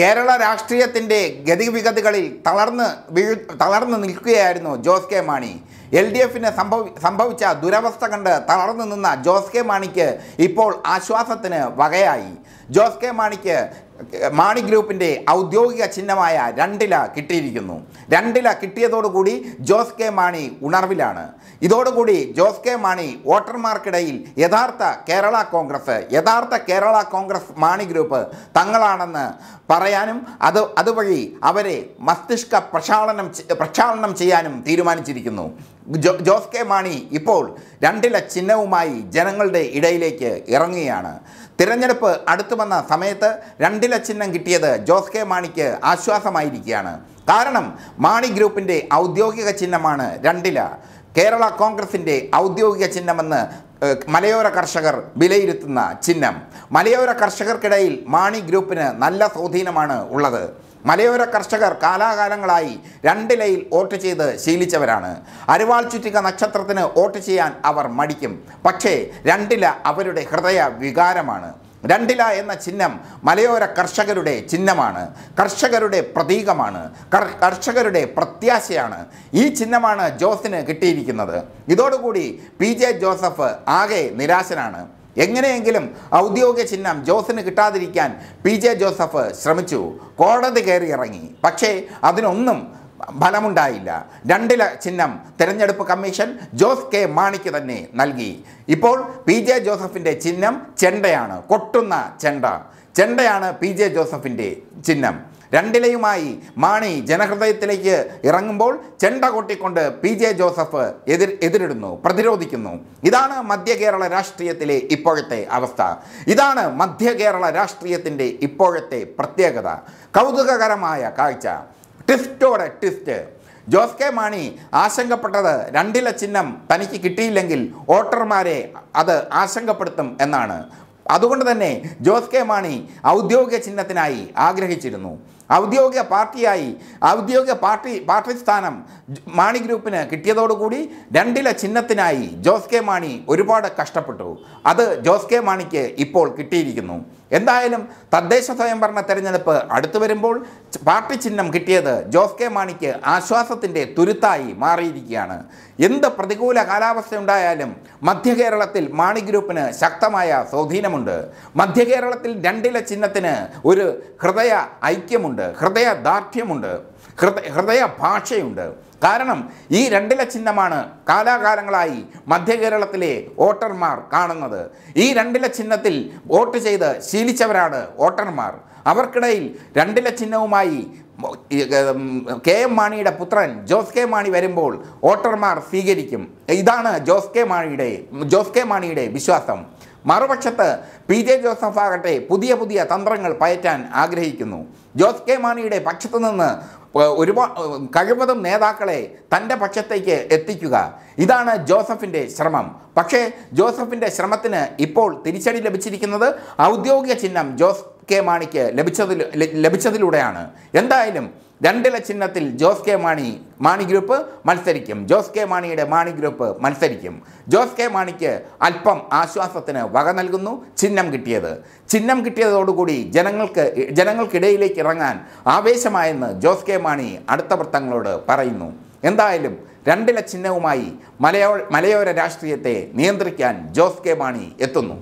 കേരള രാഷ്ട്രീയത്തിൻ്റെ ഗതിവിഗതികളിൽ തളർന്ന് വീഴു തളർന്ന് നിൽക്കുകയായിരുന്നു ജോസ് കെ മാണി എൽ ഡി എഫിന് സംഭവ സംഭവിച്ച ദുരവസ്ഥ കണ്ട് തളർന്നു നിന്ന ജോസ് കെ മാണിക്ക് ഇപ്പോൾ ആശ്വാസത്തിന് വകയായി ജോസ് കെ മാണിക്ക് മാണി ഗ്രൂപ്പിൻ്റെ ഔദ്യോഗിക ചിഹ്നമായ രണ്ടില കിട്ടിയിരിക്കുന്നു രണ്ടില കിട്ടിയതോടുകൂടി ജോസ് കെ മാണി ഉണർവിലാണ് ഇതോടുകൂടി ജോസ് കെ മാണി വോട്ടർമാർക്കിടയിൽ യഥാർത്ഥ കേരള കോൺഗ്രസ് യഥാർത്ഥ കേരള കോൺഗ്രസ് മാണി ഗ്രൂപ്പ് തങ്ങളാണെന്ന് പറയാനും അത് അതുവഴി അവരെ മസ്തിഷ്ക പ്രക്ഷാളനം പ്രക്ഷാളനം ചെയ്യാനും തീരുമാനിച്ചിരിക്കുന്നു ജോസ് കെ മാണി ഇപ്പോൾ രണ്ടില ചിഹ്നവുമായി ജനങ്ങളുടെ ഇടയിലേക്ക് ഇറങ്ങുകയാണ് തിരഞ്ഞെടുപ്പ് അടുത്തു വന്ന സമയത്ത് രണ്ടില ചിഹ്നം കിട്ടിയത് ജോസ് കെ മാണിക്ക് ആശ്വാസമായിരിക്കുകയാണ് കാരണം മാണി ഗ്രൂപ്പിൻ്റെ ഔദ്യോഗിക ചിഹ്നമാണ് രണ്ടില കേരള കോൺഗ്രസിൻ്റെ ഔദ്യോഗിക ചിഹ്നമെന്ന് മലയോര കർഷകർ വിലയിരുത്തുന്ന ചിഹ്നം മലയോര കർഷകർക്കിടയിൽ മാണി ഗ്രൂപ്പിന് നല്ല സ്വാധീനമാണ് ഉള്ളത് മലയോര കർഷകർ കാലാകാലങ്ങളായി രണ്ടിലയിൽ വോട്ട് ചെയ്ത് ശീലിച്ചവരാണ് അരുവാൾ ചുറ്റിക നക്ഷത്രത്തിന് വോട്ട് ചെയ്യാൻ അവർ മടിക്കും പക്ഷേ രണ്ടില അവരുടെ ഹൃദയ വികാരമാണ് രണ്ടില എന്ന ചിഹ്നം മലയോര കർഷകരുടെ ചിഹ്നമാണ് കർഷകരുടെ പ്രതീകമാണ് കർഷകരുടെ പ്രത്യാശയാണ് ഈ ചിഹ്നമാണ് ജോസിന് കിട്ടിയിരിക്കുന്നത് ഇതോടുകൂടി പി ജെ ജോസഫ് ആകെ നിരാശനാണ് എങ്ങനെയെങ്കിലും ഔദ്യോഗിക ചിഹ്നം ജോസിന് കിട്ടാതിരിക്കാൻ പി ജെ ജോസഫ് ശ്രമിച്ചു കോടതി കയറി ഇറങ്ങി പക്ഷേ അതിനൊന്നും ഫലമുണ്ടായില്ല രണ്ടില ചിഹ്നം തിരഞ്ഞെടുപ്പ് കമ്മീഷൻ ജോസ് കെ മാണിക്ക് തന്നെ നൽകി ഇപ്പോൾ പി ജെ ജോസഫിൻ്റെ ചിഹ്നം ചെണ്ടയാണ് കൊട്ടുന്ന ചെണ്ട ചെണ്ടയാണ് പി ജെ ജോസഫിൻ്റെ ചിഹ്നം രണ്ടിലയുമായി മാണി ജനഹൃദയത്തിലേക്ക് ഇറങ്ങുമ്പോൾ ചെണ്ട കൊട്ടിക്കൊണ്ട് പി ജെ ജോസഫ് എതിർ എതിരിടുന്നു പ്രതിരോധിക്കുന്നു ഇതാണ് മധ്യ കേരള രാഷ്ട്രീയത്തിലെ ഇപ്പോഴത്തെ അവസ്ഥ ഇതാണ് മധ്യ കേരള രാഷ്ട്രീയത്തിൻ്റെ ഇപ്പോഴത്തെ പ്രത്യേകത കൗതുകകരമായ കാഴ്ച ട്വിസ്റ്റോടെ ട്വിസ്റ്റ് ജോസ് കെ മാണി ആശങ്കപ്പെട്ടത് രണ്ടില ചിഹ്നം തനിക്ക് കിട്ടിയില്ലെങ്കിൽ വോട്ടർമാരെ അത് ആശങ്കപ്പെടുത്തും എന്നാണ് അതുകൊണ്ട് തന്നെ ജോസ് കെ മാണി ഔദ്യോഗിക ചിഹ്നത്തിനായി ആഗ്രഹിച്ചിരുന്നു ഔദ്യോഗിക പാർട്ടിയായി ഔദ്യോഗിക പാർട്ടി പാർട്ടി സ്ഥാനം മാണി ഗ്രൂപ്പിന് കിട്ടിയതോടുകൂടി രണ്ടില ചിഹ്നത്തിനായി ജോസ് കെ മാണി ഒരുപാട് കഷ്ടപ്പെട്ടു അത് ജോസ് കെ മാണിക്ക് ഇപ്പോൾ കിട്ടിയിരിക്കുന്നു എന്തായാലും തദ്ദേശ സ്വയംഭരണ തെരഞ്ഞെടുപ്പ് അടുത്തു വരുമ്പോൾ പാർട്ടി ചിഹ്നം കിട്ടിയത് ജോസ് കെ മാണിക്ക് ആശ്വാസത്തിൻ്റെ തുരുത്തായി മാറിയിരിക്കുകയാണ് എന്ത് പ്രതികൂല കാലാവസ്ഥയുണ്ടായാലും മധ്യ കേരളത്തിൽ മാണി ഗ്രൂപ്പിന് ശക്തമായ സ്വാധീനമുണ്ട് മധ്യകേരളത്തിൽ കേരളത്തിൽ രണ്ടില ചിഹ്നത്തിന് ഒരു ഹൃദയ ഐക്യമുണ്ട് ഹൃദയമുണ്ട് ഹൃദയ ദാർഢ്യമുണ്ട് ഹൃദയ ഹൃദയ ഭാഷയുണ്ട് കാരണം ഈ രണ്ടില ചിഹ്നമാണ് കാലാകാലങ്ങളായി മധ്യ കേരളത്തിലെ വോട്ടർമാർ കാണുന്നത് ഈ രണ്ടില ചിഹ്നത്തിൽ വോട്ട് ചെയ്ത് ശീലിച്ചവരാണ് വോട്ടർമാർ അവർക്കിടയിൽ രണ്ടില ചിഹ്നവുമായി കെ എം മാണിയുടെ പുത്രൻ ജോസ് കെ മാണി വരുമ്പോൾ വോട്ടർമാർ സ്വീകരിക്കും ഇതാണ് ജോസ് കെ മാണിയുടെ ജോസ് കെ മാണിയുടെ വിശ്വാസം മറുപക്ഷത്ത് പി ജെ ജോസഫ് ആകട്ടെ പുതിയ പുതിയ തന്ത്രങ്ങൾ പയറ്റാൻ ആഗ്രഹിക്കുന്നു ജോസ് കെ മാണിയുടെ പക്ഷത്തു നിന്ന് ഒരുപാട് കഴിവതും നേതാക്കളെ തൻ്റെ പക്ഷത്തേക്ക് എത്തിക്കുക ഇതാണ് ജോസഫിൻ്റെ ശ്രമം പക്ഷേ ജോസഫിൻ്റെ ശ്രമത്തിന് ഇപ്പോൾ തിരിച്ചടി ലഭിച്ചിരിക്കുന്നത് ഔദ്യോഗിക ചിഹ്നം ജോസ് കെ മാണിക്ക് ലഭിച്ചതിൽ ലഭിച്ചതിലൂടെയാണ് എന്തായാലും രണ്ടില ചിഹ്നത്തിൽ ജോസ് കെ മാണി മാണി ഗ്രൂപ്പ് മത്സരിക്കും ജോസ് കെ മാണിയുടെ മാണി ഗ്രൂപ്പ് മത്സരിക്കും ജോസ് കെ മാണിക്ക് അല്പം ആശ്വാസത്തിന് വക നൽകുന്നു ചിഹ്നം കിട്ടിയത് ചിഹ്നം കിട്ടിയതോടുകൂടി ജനങ്ങൾക്ക് ജനങ്ങൾക്കിടയിലേക്ക് ഇറങ്ങാൻ ആവേശമായെന്ന് ജോസ് കെ മാണി അടുത്ത വൃത്തങ്ങളോട് പറയുന്നു എന്തായാലും രണ്ടില ചിഹ്നവുമായി മലയോ മലയോര രാഷ്ട്രീയത്തെ നിയന്ത്രിക്കാൻ ജോസ് കെ മാണി എത്തുന്നു